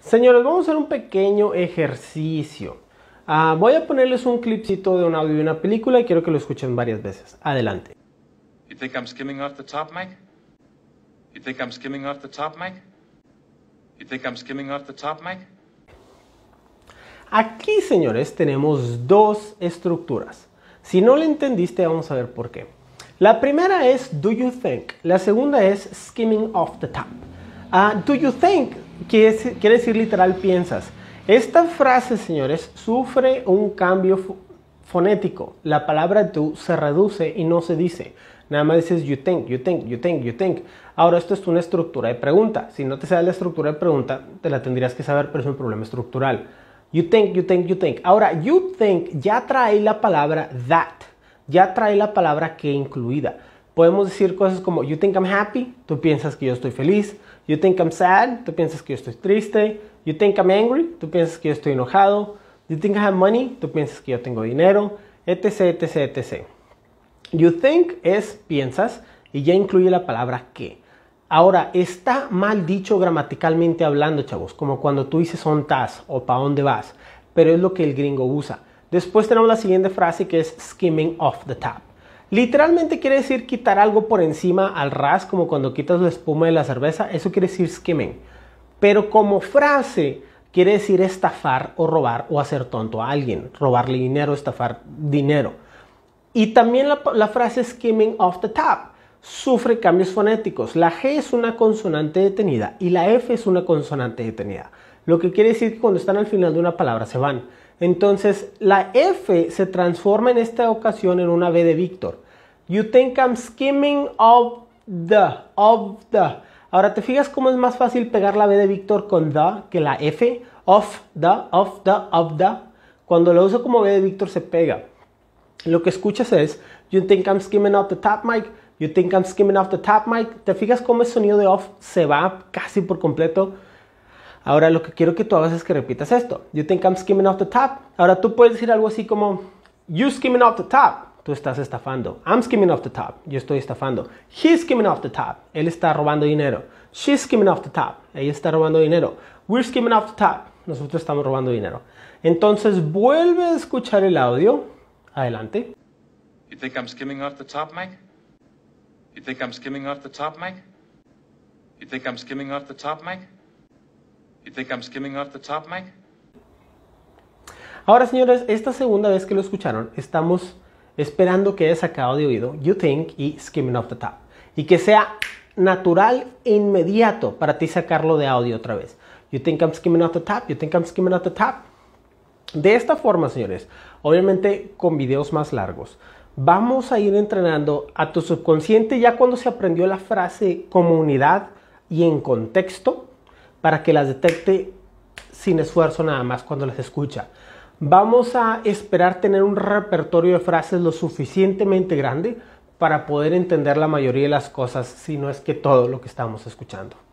Señores, vamos a hacer un pequeño ejercicio. Ah, voy a ponerles un clipcito de un audio de una película y quiero que lo escuchen varias veces. Adelante. You think I'm skimming off the top, Mike? You think I'm skimming off the top, Mike? You think I'm skimming off the top, Mike? Aquí, señores, tenemos dos estructuras. Si no lo entendiste, vamos a ver por qué. La primera es do you think. La segunda es skimming off the top. Ah, do you think quiere, quiere decir literal piensas. Esta frase, señores, sufre un cambio fonético. La palabra tú se reduce y no se dice. Nada más dices you think, you think, you think, you think. Ahora esto es una estructura de pregunta. Si no te sale la estructura de pregunta, te la tendrías que saber, pero es un problema estructural. You think, you think, you think. Ahora, you think ya trae la palabra that. Ya trae la palabra que incluida podemos decir cosas como you think I'm happy, tú piensas que yo estoy feliz, you think I'm sad, tú piensas que yo estoy triste, you think I'm angry, tú piensas que yo estoy enojado, you think I have money, tú piensas que yo tengo dinero, etc, etc, etc. You think es piensas y ya incluye la palabra que. Ahora, está mal dicho gramaticalmente hablando, chavos, como cuando tú dices on tas o pa dónde vas, pero es lo que el gringo usa. Después tenemos la siguiente frase que es skimming off the top. Literalmente quiere decir quitar algo por encima al ras, como cuando quitas la espuma de la cerveza, eso quiere decir skimming. Pero como frase quiere decir estafar o robar o hacer tonto a alguien, robarle dinero, estafar dinero. Y también la, frase skimming off the top sufre cambios fonéticos. La G es una consonante detenida y la F es una consonante detenida. Lo que quiere decir que cuando están al final de una palabra se van. Entonces, la F se transforma en esta ocasión en una B de Víctor. You think I'm skimming of the, of the. Ahora, ¿te fijas cómo es más fácil pegar la B de Víctor con the que la F? Of the, of the, of the. Cuando lo uso como B de Víctor se pega. Lo que escuchas es, you think I'm skimming off the top, Mike. You think I'm skimming off the top, Mike. ¿Te fijas cómo el sonido de off se va casi por completo? Ahora lo que quiero que tú hagas es que repitas esto. You think I'm skimming off the top. Ahora tú puedes decir algo así como You skimming off the top. Tú estás estafando. I'm skimming off the top. Yo estoy estafando. He's skimming off the top. Él está robando dinero. She's skimming off the top. Ella está robando dinero. We're skimming off the top. Nosotros estamos robando dinero. Entonces vuelve a escuchar el audio. Adelante. You think I'm skimming off the top, Mike? You think I'm skimming off the top, Mike? You think I'm skimming off the top, Mike? You think I'm skimming off the top, Mike? Ahora, señores, esta segunda vez que lo escucharon, estamos esperando que haya sacado de oído You Think y Skimming Off the Top. Y que sea natural e inmediato para ti sacarlo de audio otra vez. You Think I'm Skimming Off the Top, You Think I'm Skimming Off the Top. De esta forma, señores, obviamente con videos más largos vamos a ir entrenando a tu subconsciente ya cuando se aprendió la frase como unidad y en contexto para que las detecte sin esfuerzo nada más cuando las escucha. Vamos a esperar tener un repertorio de frases lo suficientemente grande para poder entender la mayoría de las cosas, si no es que todo lo que estamos escuchando.